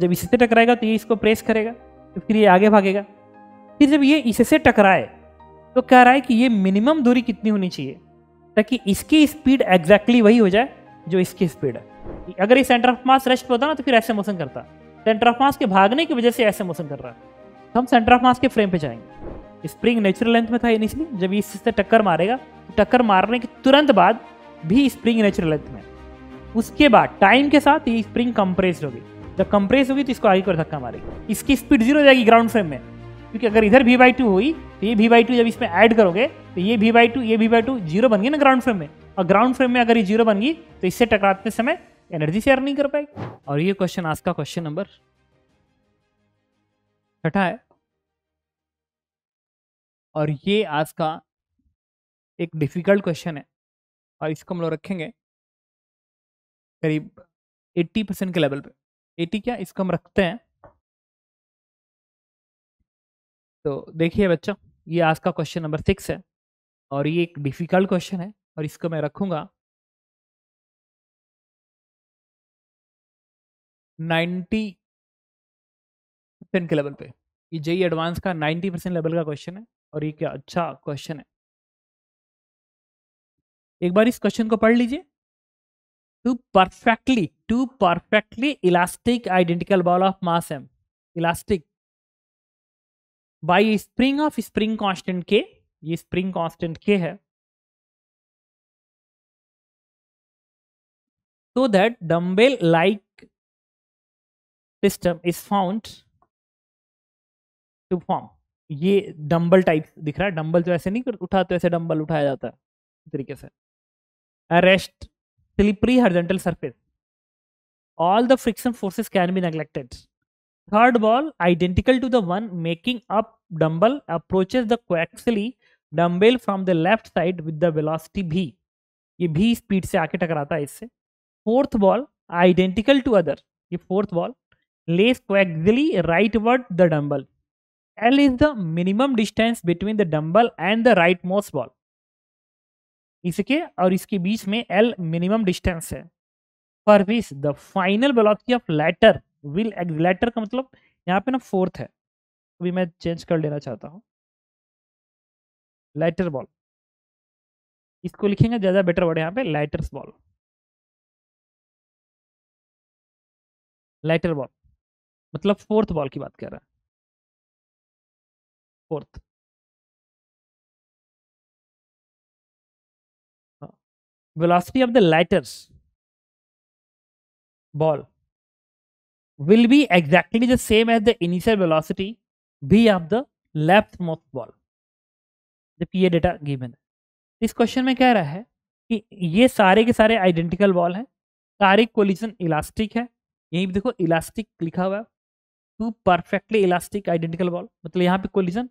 जब इससे टकराएगा तो ये इसको प्रेस करेगा तो फिर ये आगे भागेगा फिर जब ये इससे टकराए तो कह रहा है कि ये मिनिमम दूरी कितनी होनी चाहिए ताकि इसकी स्पीड एग्जैक्टली वही हो जाए जो इसकी स्पीड है अगर ये सेंटर ऑफ मास रेस्ट होता ना तो फिर ऐसे मोशन करता सेंटर ऑफ मास के भागने की वजह से ऐसे मोशन कर रहा है हम सेंटर ऑफ मास के फ्रेम पर जाएंगे स्प्रिंग नेचुरल लेंथ में था इनिशियली जब ये इससे टक्कर मारेगा तो टक्कर मारने के तुरंत बाद भी स्प्रिंग नेचुरल लेंथ में उसके बाद टाइम के साथ ये स्प्रिंग कंप्रेस होगी जब कंप्रेस होगी तो इसको आगे कर धक्का मारेगी इसकी स्पीड जीरो हो जाएगी ग्राउंड फ्रेम में क्योंकि अगर इधर वी बाई टू हुई तो ये वी बाई टू जब इसमें ऐड करोगे तो ये वी बाई टू ये वी बाई टू जीरो बन गई ना ग्राउंड फ्रेम में और ग्राउंड फ्रेम में अगर ये जीरो बन गई तो इससे टकराते समय एनर्जी शेयर नहीं कर पाएगी और ये क्वेश्चन आज का क्वेश्चन नंबर छठा है और ये आज का एक डिफिकल्ट क्वेश्चन है और इसको हम लोग रखेंगे करीब एट्टी परसेंट के लेवल पे एटी क्या इसको हम रखते हैं तो देखिए बच्चों ये आज का क्वेश्चन नंबर सिक्स है और ये एक डिफ़िकल्ट क्वेश्चन है और इसको मैं रखूंगा नाइन्टी परसेंट के लेवल पे ये जेई एडवांस e का नाइन्टी परसेंट लेवल का क्वेश्चन है और ये क्या अच्छा क्वेश्चन है एक बार इस क्वेश्चन को पढ़ लीजिए two perfectly two perfectly elastic identical ball of mass M elastic by spring of spring constant के ये स्प्रिंग कांस्टेंट के है so that dumbbell like system is found to form ये डंबल टाइप दिख रहा है डम्बल जो तो ऐसे नहीं उठा तो ऐसे डंबल उठाया जाता है तरीके से at rest slippery horizontal surface. All the friction forces can be neglected. Third ball, identical to the one making up dumbbell, approaches the coaxially dumbbell from the left side with the velocity v. ये भी speed से आके टकराता है इससे fourth ball identical to other ये fourth ball lays coaxially rightward the dumbbell. L is the minimum distance between the dumbbell and the rightmost ball. इसके और इसके बीच में एल मिनिमम डिस्टेंस है for which the final velocity of latter will latter का मतलब यहाँ पे ना फोर्थ है अभी मैं चेंज कर लेना चाहता हूँ लेटर बॉल इसको लिखेंगे ज़्यादा बेटर वर्ड यहाँ पे लाइटर्स बॉल लेटर बॉल मतलब फोर्थ बॉल की बात कर रहा है fourth velocity of the latter's ball will be exactly the same as the initial velocity v of the leftmost ball. जब ये डेटा गिवन है इस क्वेश्चन में कह रहा है कि ये सारे के सारे आइडेंटिकल बॉल हैं सारे कोलिजन इलास्टिक है यही भी देखो इलास्टिक लिखा हुआ है two perfectly elastic identical ball मतलब यहाँ पे कोलिजन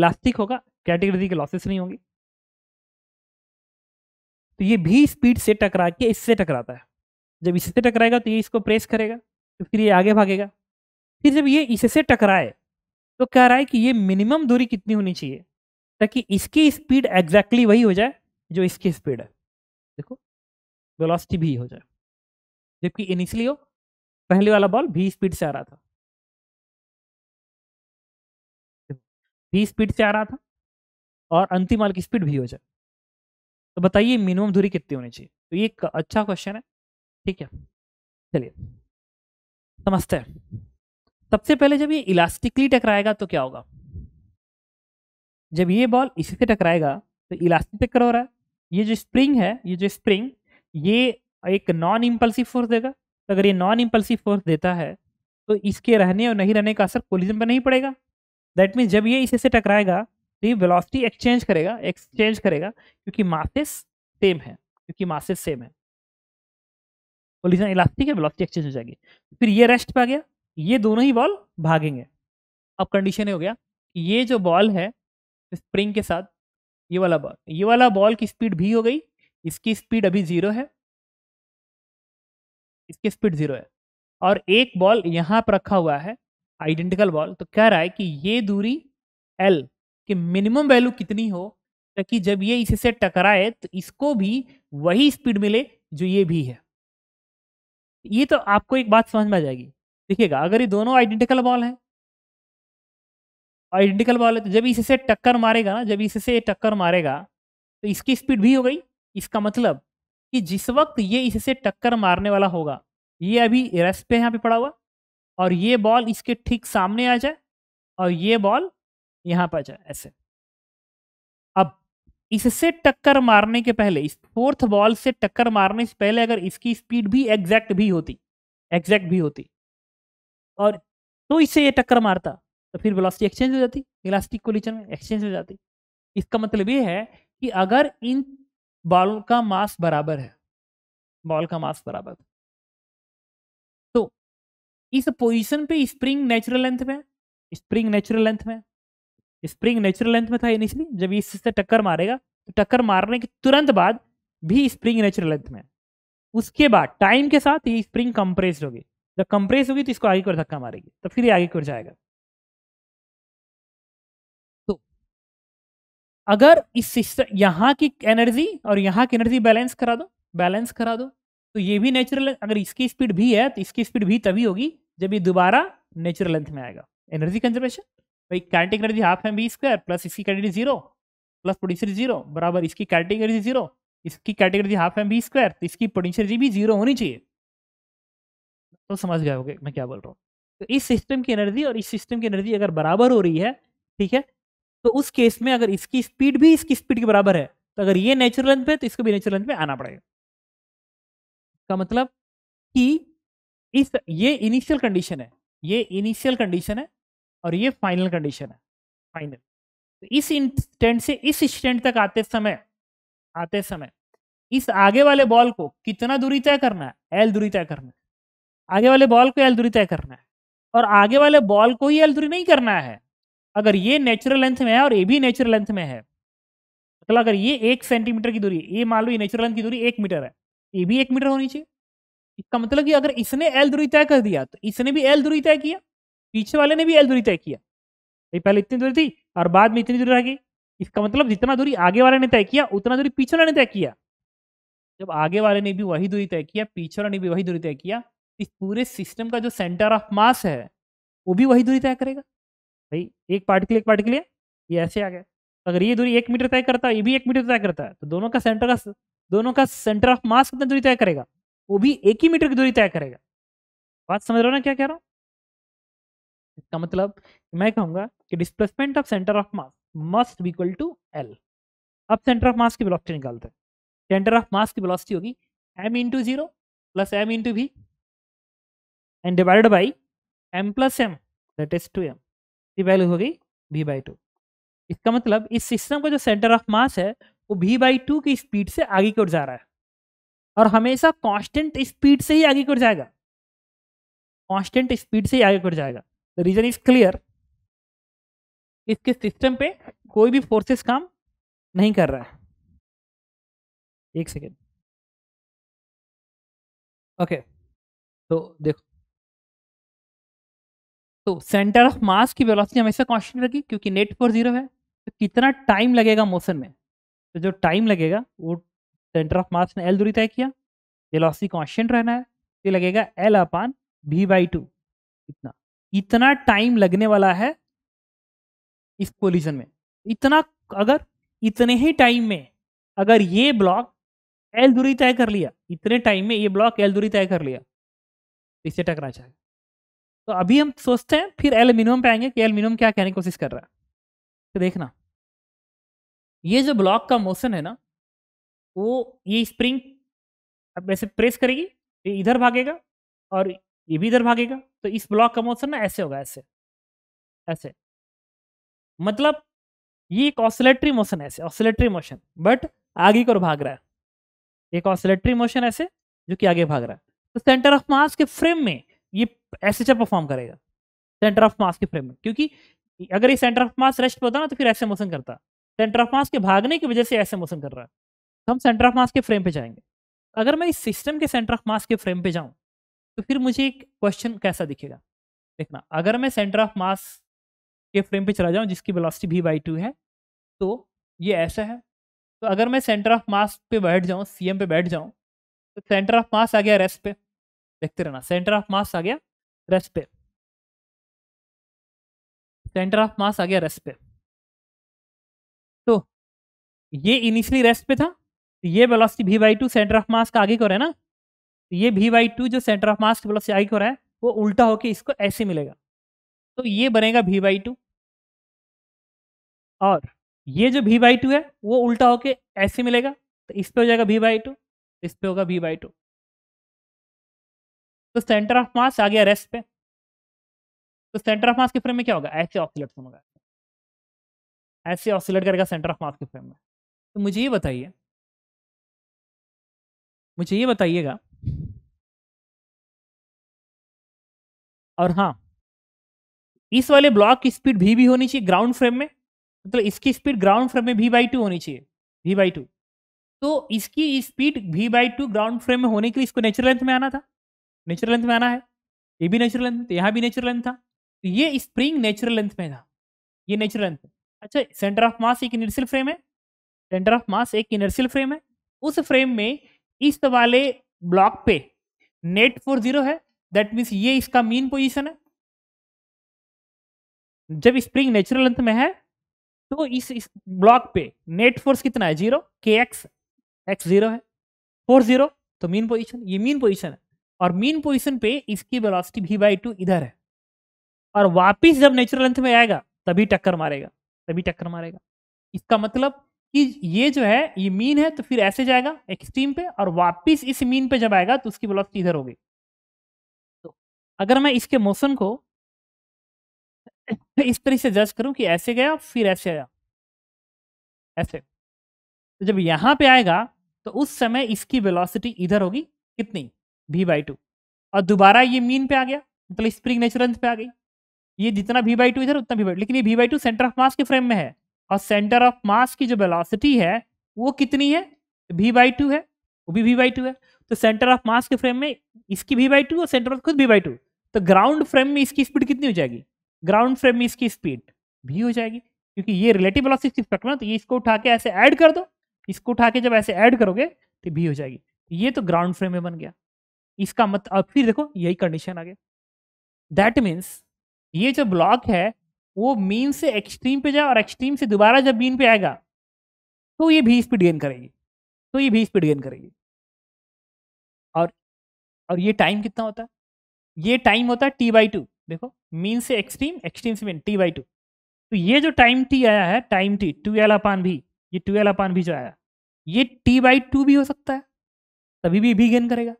इलास्टिक होगा कैटेगरी के लॉसेस नहीं होंगी तो ये भी स्पीड से टकरा के इससे टकराता है जब इससे टकराएगा तो ये इसको प्रेस करेगा तो फिर ये आगे भागेगा फिर जब ये इससे टकराए तो कह रहा है कि ये मिनिमम दूरी कितनी होनी चाहिए ताकि इसकी स्पीड एग्जैक्टली वही हो जाए जो इसकी स्पीड है देखो वेलोसिटी भी हो जाए जबकि इनिशियली हो पहले वाला बॉल भी स्पीड से आ रहा था भी स्पीड से आ रहा था और अंतिम वाल की स्पीड भी हो जाए तो बताइए मिनिमम दूरी कितनी होनी चाहिए तो ये एक अच्छा क्वेश्चन है ठीक है चलिए समझते हैं सबसे पहले जब ये इलास्टिकली टकराएगा तो क्या होगा जब ये बॉल इसी से टकराएगा तो इलास्टिक टक्कर हो रहा है ये जो स्प्रिंग है ये जो स्प्रिंग ये एक नॉन इम्पल्सिव फोर्स देगा तो अगर ये नॉन इम्पल्सिव फोर्स देता है तो इसके रहने और नहीं रहने का असर कोलिजन पर नहीं पड़ेगा दैट मीन्स जब ये इसे से टकराएगा तो ये वेलोसिटी एक्सचेंज करेगा एक्सचेंज करेगा क्योंकि मासेस सेम है क्योंकि मासेस सेम है कोलिजन इलास्टिक है वेलोसिटी एक्सचेंज हो जाएगी फिर ये रेस्ट पे आ गया ये दोनों ही बॉल भागेंगे अब कंडीशन हो गया ये जो बॉल है स्प्रिंग के साथ ये वाला बॉल ये वाला बॉल की स्पीड भी हो गई इसकी स्पीड अभी जीरो है इसकी स्पीड जीरो है और एक बॉल यहाँ पर रखा हुआ है आइडेंटिकल बॉल तो कह रहा है कि ये दूरी एल कि मिनिमम वैल्यू कितनी हो ताकि जब ये इससे टकराए तो इसको भी वही स्पीड मिले जो ये भी है ये तो आपको एक बात समझ में आ जाएगी देखिएगा अगर ये दोनों आइडेंटिकल बॉल है आइडेंटिकल बॉल है तो जब इससे टक्कर मारेगा ना जब इससे टक्कर मारेगा तो इसकी स्पीड भी हो गई इसका मतलब कि जिस वक्त ये इससे टक्कर मारने वाला होगा ये अभी रेस्ट पे यहाँ पे पड़ा हुआ और ये बॉल इसके ठीक सामने आ जाए और ये बॉल यहां पर जाए ऐसे अब इससे टक्कर मारने के पहले इस फोर्थ बॉल से टक्कर मारने से पहले अगर इसकी स्पीड भी एग्जैक्ट भी होती एग्जैक्ट भी होती और तो इससे ये टक्कर मारता तो फिर वेलोसिटी एक्सचेंज हो जाती इलास्टिक कोलिजन में एक्सचेंज हो जाती इसका मतलब ये है कि अगर इन बॉल का मास बराबर है बॉल का मास बराबर तो इस पोजीशन पे स्प्रिंग नेचुरल लेंथ में स्प्रिंग नेचुरल लेंथ में स्प्रिंग नेचुरल लेंथ में था इनिशियली जब से टक्कर मारेगा तो टक्कर मारने के तुरंत बाद भी स्प्रिंग नेचुरल लेंथ में उसके बाद टाइम के साथ ये स्प्रिंग कंप्रेस होगी जब कंप्रेस होगी तो इसको आगे को धक्का मारेगी तो फिर ये आगे को जाएगा तो अगर इस यहाँ की एनर्जी और यहाँ की एनर्जी बैलेंस करा दो बैलेंस करा दो तो ये भी नेचुरल अगर इसकी स्पीड भी है तो इसकी स्पीड भी तभी होगी जब ये दोबारा नेचुरल लेंथ में आएगा एनर्जी कंजर्वेशन भाई category half M B square plus इसकी category zero plus potential zero बराबर इसकी कैटेगरी जीरो इसकी category half M B square तो इसकी पोटेंशियल जी भी जीरो होनी चाहिए तो समझ गए होगे मैं क्या बोल रहा हूँ तो इस सिस्टम की एनर्जी और इस सिस्टम की एनर्जी अगर बराबर हो रही है ठीक है तो उस केस में अगर इसकी स्पीड भी इसकी स्पीड के बराबर है तो अगर ये नेचुरल लेंथ पे तो इसको भी नेचुरल लेंथ पे आना पड़ेगा का मतलब कि इस ये इनिशियल कंडीशन है ये इनिशियल कंडीशन है और ये फाइनल कंडीशन है फाइनल तो इस इंस्टेंट से इस इंस्टेंट तक आते समय आते समय इस आगे वाले बॉल को कितना दूरी तय करना है एल दूरी तय करना है आगे वाले बॉल को एल दूरी तय करना है और आगे वाले बॉल को ही एल दूरी नहीं करना है अगर ये नेचुरल लेंथ में है और ये भी नेचुरल लेंथ में है मतलब तो अगर ये एक सेंटीमीटर की दूरी ये मान लो ये नेचुरल लेंथ की दूरी एक मीटर है ये भी एक मीटर होनी चाहिए इसका मतलब कि अगर इसने एल दूरी तय कर दिया तो इसने भी एल दूरी तय किया पीछे वाले ने भी एल दूरी तय किया भाई पहले इतनी दूरी थी और बाद में इतनी दूरी रह गई इसका मतलब जितना दूरी आगे वाले ने तय किया उतना दूरी पीछे वाले ने तय किया जब आगे वाले ने भी वही दूरी तय किया पीछे वाले ने भी वही दूरी तय किया इस पूरे सिस्टम का जो सेंटर ऑफ मास है वो भी वही दूरी तय करेगा भाई एक पार्टिकल एक पार्टिकल ये ऐसे आ गया अगर ये दूरी एक मीटर तय करता है ये भी एक मीटर तय करता है तो दोनों का सेंटर का दोनों का सेंटर ऑफ मास कितना दूरी तय करेगा वो भी एक ही मीटर की दूरी तय करेगा बात समझ रहे हो ना क्या कह रहा हूँ इसका मतलब मैं कहूंगा कि displacement of centre of mass must equal to L अब सेंटर ऑफ मास की वेलोसिटी निकालते हैं सेंटर ऑफ मास की वेलोसिटी होगी M into zero plus M into V and divide by M plus M that is two M की value होगी V by two इसका मतलब इस सिस्टम का जो सेंटर ऑफ मास है वो वी बाई टू की स्पीड से आगे की ओर जा रहा है और हमेशा कांस्टेंट स्पीड से ही आगे की ओर जाएगा कांस्टेंट स्पीड से ही आगे की ओर जाएगा द रीजन इज क्लियर इसके सिस्टम पे कोई भी फोर्सेस काम नहीं कर रहा है एक सेकेंड ओके तो देखो तो सेंटर ऑफ मास की वेलोसिटी हमेशा कॉन्स्टेंट रहेगी क्योंकि नेट पर जीरो है तो कितना टाइम लगेगा मोशन में तो जो टाइम लगेगा वो सेंटर ऑफ मास ने एल दूरी तय किया वेलोसिटी कॉन्स्टेंट रहना है तो लगेगा एल अपान भी बाई टू इतना इतना टाइम लगने वाला है इस पोजीशन में इतना अगर इतने ही टाइम में अगर ये ब्लॉक एल दूरी तय कर लिया इतने टाइम में ये ब्लॉक एल दूरी तय कर लिया इसे टकरा जाएगा तो अभी हम सोचते हैं फिर एल मिनिमम पे आएंगे कि एल मिनिमम क्या कहने की कोशिश कर रहा है तो देखना ये जो ब्लॉक का मोशन है ना वो ये स्प्रिंग अब ऐसे प्रेस करेगी ये इधर भागेगा और ये भी इधर भागेगा तो इस ब्लॉक का मोशन ना ऐसे होगा ऐसे ऐसे मतलब ये एक ऑसिलेटरी मोशन ऐसे ऑसिलेटरी मोशन बट आगे की ओर भाग रहा है एक ऑसिलेटरी मोशन ऐसे जो कि आगे भाग रहा है तो सेंटर ऑफ मास के फ्रेम में ये एस परफॉर्म करेगा सेंटर ऑफ मास के फ्रेम में क्योंकि अगर ये सेंटर ऑफ मास रेस्ट पर होता ना तो फिर ऐसे मोशन करता सेंटर ऑफ मास के भागने की वजह से ऐसे मोशन कर रहा है तो हम सेंटर ऑफ मास के फ्रेम पे जाएंगे अगर मैं इस सिस्टम के सेंटर ऑफ मास के फ्रेम पे जाऊं तो फिर मुझे एक क्वेश्चन कैसा दिखेगा देखना अगर मैं सेंटर ऑफ मास के फ्रेम पे चला जाऊँ जिसकी वेलोसिटी भी बाई टू है तो ये ऐसा है तो अगर मैं सेंटर ऑफ मास पे बैठ जाऊँ सी पे बैठ जाऊँ तो सेंटर ऑफ मास आ गया रेस्ट पे देखते रहना सेंटर ऑफ मास आ गया रेस्ट पे सेंटर ऑफ मास आ गया रेस्ट पे तो ये इनिशियली रेस्ट पे था तो ये वेलोसिटी भी by two centre of mass का आगे को रहे ना ये वी वाई टू जो सेंटर ऑफ मास प्लस आई को रहा है वो उल्टा होके इसको ऐसे मिलेगा तो ये बनेगा वी बाई टू और ये जो वी बाई टू है वो उल्टा होके ऐसे मिलेगा तो इस पे हो जाएगा वी बाई टू इस पे होगा वी बाई टू तो सेंटर ऑफ मास आ गया रेस्ट पे तो सेंटर ऑफ मास के फ्रेम में क्या होगा ऐसे ऑसिलेट होगा ऐसे ऑसिलेट करेगा सेंटर ऑफ मास के फ्रेम में तो मुझे ये बताइए मुझे ये बताइएगा और हाँ इस वाले ब्लॉक की स्पीड भी भी होनी चाहिए ग्राउंड फ्रेम में मतलब तो इसकी स्पीड ग्राउंड फ्रेम में भी बाई टू होनी चाहिए भी बाई टू तो इसकी स्पीड भी बाई टू ग्राउंड फ्रेम में होने के लिए इसको नेचुरल लेंथ में आना था नेचुरल लेंथ में आना है ये भी नेचुरल लेंथ यहाँ भी नेचुरल लेंथ था तो ये स्प्रिंग नेचुरल लेंथ में था ये नेचुरल लेंथ अच्छा सेंटर ऑफ मास एक इनर्शियल फ्रेम है सेंटर ऑफ मास एक इनर्शियल फ्रेम है उस फ्रेम में इस वाले ब्लॉक पे नेट फोर जीरो है दैट मीन्स ये इसका मीन पोजिशन है जब स्प्रिंग नेचुरल लेंथ में है तो इस, इस ब्लॉक पे नेट फोर्स कितना है जीरो के एक्स एक्स जीरो है फोर जीरो तो मीन पोजीशन ये मीन पोजीशन है और मीन पोजीशन पे इसकी वेलोसिटी भी बाई टू इधर है और वापस जब नेचुरल लेंथ में आएगा तभी टक्कर मारेगा तभी टक्कर मारेगा इसका मतलब कि ये जो है ये मीन है तो फिर ऐसे जाएगा एक्सट्रीम पे और वापस इस मीन पे जब आएगा तो उसकी वेलोसिटी इधर होगी अगर मैं इसके मोशन को इस तरीके से जज करूं कि ऐसे गया फिर ऐसे आया ऐसे तो जब यहां पे आएगा तो उस समय इसकी वेलोसिटी इधर होगी कितनी भी बाई टू और दोबारा ये मीन पे आ गया मतलब स्प्रिंग नेचुरल पे आ गई ये जितना भी बाई टू इधर उतना भी बाई लेकिन ये भी by two centre of mass के फ्रेम में है और सेंटर ऑफ मास की जो वेलोसिटी है वो कितनी है भी बाई टू है वो भी भी बाई टू है तो सेंटर ऑफ मास के फ्रेम में इसकी भी बाई टू और सेंटर ऑफ खुद भी बाई टू तो ग्राउंड फ्रेम में इसकी स्पीड कितनी हो जाएगी ग्राउंड फ्रेम में इसकी स्पीड भी हो जाएगी क्योंकि ये रिलेटिव वेलोसिटी स्पेक्ट ना तो ये इसको उठा के ऐसे ऐड कर दो इसको उठा के जब ऐसे ऐड करोगे तो भी हो जाएगी ये तो ग्राउंड फ्रेम में बन गया इसका मत अब फिर देखो यही कंडीशन आ गया दैट मीन्स ये जो ब्लॉक है वो मीन से एक्सट्रीम पे जाए और एक्सट्रीम से दोबारा जब मीन पे आएगा तो ये भी स्पीड गेन करेगी तो ये भी स्पीड गेन करेगी और और ये टाइम कितना होता है ये टाइम होता है टी बाई टू देखो मीन से एक्सट्रीम एक्सट्रीम से मीन टी बाई टू तो ये जो टाइम टी आया है time T two L upon भी ये टू एल अपान भी जो आया ये टी बाई टू भी हो सकता है तभी भी भी गेन करेगा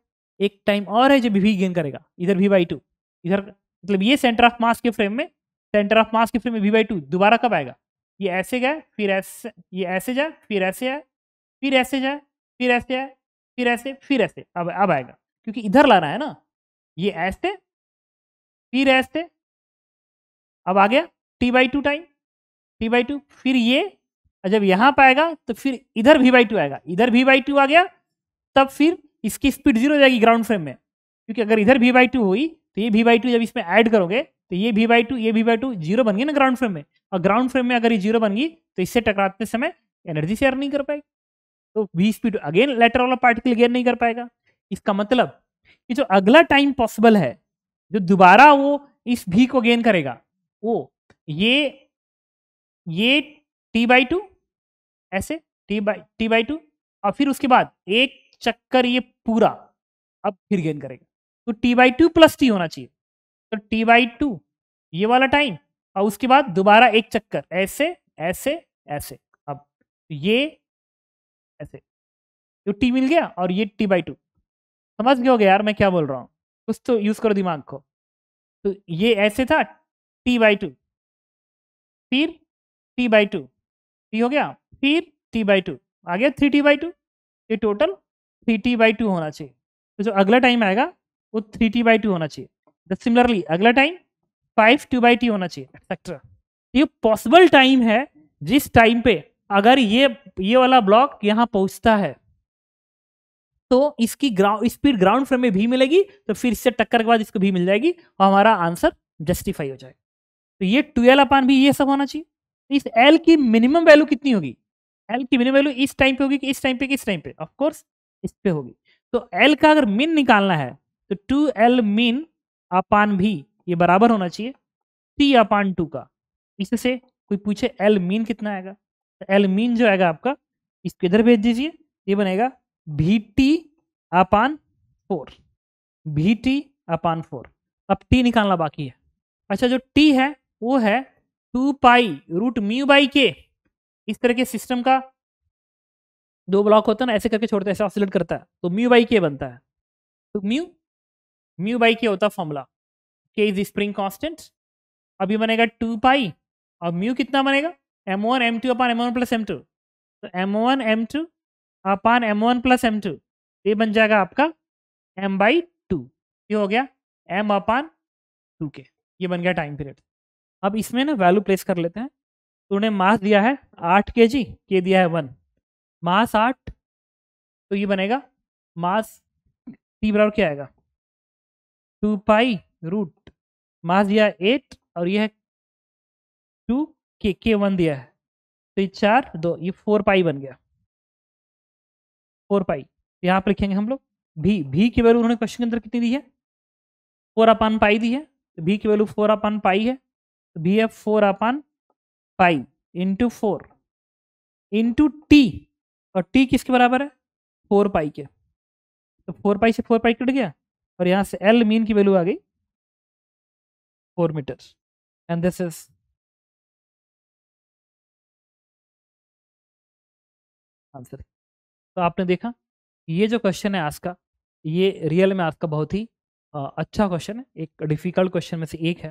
एक टाइम और है जो भी गेन करेगा इधर भी बाई टू इधर मतलब ये सेंटर ऑफ मास के फ्रेम में सेंटर ऑफ मास के फ्रेम में भी बाई टू दोबारा कब आएगा ये ऐसे गए फिर ऐसे ये ऐसे जाए फिर ऐसे आए फिर ऐसे जाए फिर ऐसे आए फिर ऐसे फिर ऐसे अब अब आएगा क्योंकि इधर लाना है ना ये एस थे फिर एस थे अब आ गया T by two time T by two फिर ये जब यहां पर आएगा तो फिर इधर भी बाई टू आएगा इधर भी बाई टू आ गया तब फिर इसकी स्पीड जीरो हो जाएगी ग्राउंड फ्रेम में क्योंकि अगर इधर वी बाई टू हुई तो ये वी बाई टू जब इसमें ऐड करोगे तो ये वी बाई टू ये वी बाई टू जीरो बन गई ना ग्राउंड फ्रेम में और ग्राउंड फ्रेम में अगर ये जीरो बन गई तो इससे टकराते समय एनर्जी शेयर नहीं कर पाएगी तो वी स्पीड अगेन लेटर वाला पार्टिकल गेयर नहीं कर पाएगा इसका मतलब कि जो अगला टाइम पॉसिबल है जो दोबारा वो इस भी को गेन करेगा वो ये ये टी बाई टू ऐसे T by T by two और फिर उसके बाद एक चक्कर ये पूरा अब फिर गेन करेगा तो T by two plus T होना चाहिए तो टी बाई टू ये वाला टाइम और उसके बाद दोबारा एक चक्कर ऐसे ऐसे ऐसे अब ये ऐसे तो टी मिल गया और ये टी बाई टू समझ गए यार मैं क्या बोल रहा हूँ कुछ तो यूज करो दिमाग को तो ये ऐसे था टी बाई टू फिर टी बाई टू टी हो गया फिर टी बाई टू आ गया थ्री टी बाई टू ये total three T by two होना चाहिए तो जो अगला टाइम आएगा वो थ्री टी बाई टू होना चाहिए सिमिलरली अगला time five two by T होना चाहिए एक्सेट्रा ये पॉसिबल टाइम है जिस टाइम पे अगर ये ये वाला ब्लॉक यहाँ पहुँचता है तो इसकी ग्राउंड स्पीड ग्राउंड फ्रेम में भी मिलेगी तो फिर इससे टक्कर के बाद इसको भी मिल जाएगी और हमारा आंसर जस्टिफाई हो जाएगा तो ये ट्वेल्व अपान भी ये सब होना चाहिए तो इस एल की मिनिमम वैल्यू कितनी होगी एल की मिनिमम वैल्यू इस टाइम पे होगी कि इस टाइम पे किस टाइम पे ऑफकोर्स इस पे होगी तो एल का अगर मिन निकालना है तो टू एल मिन अपान भी ये बराबर होना चाहिए टी अपान टू का इससे कोई पूछे एल मीन कितना आएगा तो एल मीन जो आएगा आपका इसको इधर भेज दीजिए ये बनेगा भी टी अपान फोर भी टी अपान फोर अब टी निकालना बाकी है अच्छा जो टी है वो है two pi root mu by K इस तरह के सिस्टम का दो ब्लॉक होता है ना ऐसे करके छोड़ता है ऐसे ऑसिलेट करता है तो म्यू बाई के बनता है तो म्यू म्यू बाई के होता है फॉर्मूला के इज स्प्रिंग कांस्टेंट अभी बनेगा टू पाई और म्यू कितना बनेगा M one M two upon M one plus M two तो M one M two upon M one plus M two ये बन जाएगा आपका एम बाई टू ये हो गया एम अपान टू के ये बन गया टाइम पीरियड अब इसमें ना वैल्यू प्लेस कर लेते हैं तो उन्हें मास दिया है आठ के जी के दिया है वन मास आठ तो ये बनेगा मास टी बराबर क्या आएगा टू पाई रूट मास दिया है एट और यह टू के के वन दिया है तो ये चार दो ये फोर पाई बन गया फोर पाई यहाँ पर लिखेंगे हम लोग भी भी की वैल्यू उन्होंने क्वेश्चन के अंदर कितनी दी है फोर अपान पाई दी है तो भी की वैल्यू फोर अपान पाई है तो भी है four upon pi into four into T और टी किसके बराबर है फोर पाई के तो फोर पाई से फोर पाई कट गया और यहाँ से एल मीन की वैल्यू आ गई four metre and this is answer तो आपने देखा ये जो क्वेश्चन है आज का ये रियल में आज का बहुत ही अच्छा क्वेश्चन है एक डिफ़िकल्ट क्वेश्चन में से एक है